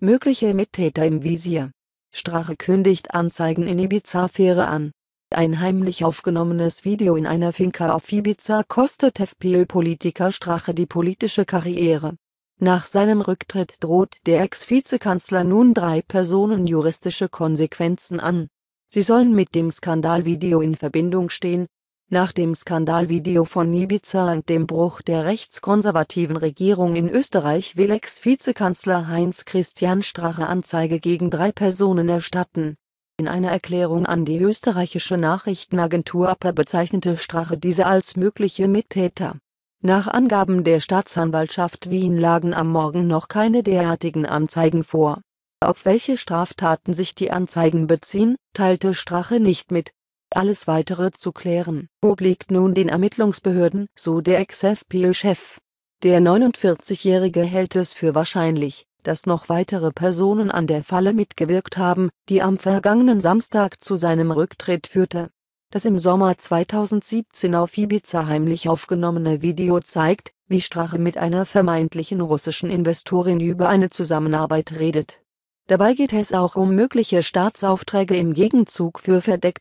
Mögliche Mittäter im Visier. Strache kündigt Anzeigen in Ibiza-Affäre an. Ein heimlich aufgenommenes Video in einer Finca auf Ibiza kostet FPÖ-Politiker Strache die politische Karriere. Nach seinem Rücktritt droht der Ex-Vizekanzler nun drei Personen juristische Konsequenzen an. Sie sollen mit dem Skandalvideo in Verbindung stehen nach dem Skandalvideo von Ibiza und dem Bruch der rechtskonservativen Regierung in Österreich will Ex-Vizekanzler Heinz-Christian Strache Anzeige gegen drei Personen erstatten. In einer Erklärung an die österreichische Nachrichtenagentur APA bezeichnete Strache diese als mögliche Mittäter. Nach Angaben der Staatsanwaltschaft Wien lagen am Morgen noch keine derartigen Anzeigen vor. Auf welche Straftaten sich die Anzeigen beziehen, teilte Strache nicht mit alles weitere zu klären, obliegt nun den Ermittlungsbehörden, so der Ex-FPÖ-Chef. Der 49-Jährige hält es für wahrscheinlich, dass noch weitere Personen an der Falle mitgewirkt haben, die am vergangenen Samstag zu seinem Rücktritt führte. Das im Sommer 2017 auf Ibiza heimlich aufgenommene Video zeigt, wie Strache mit einer vermeintlichen russischen Investorin über eine Zusammenarbeit redet. Dabei geht es auch um mögliche Staatsaufträge im Gegenzug für verdeckt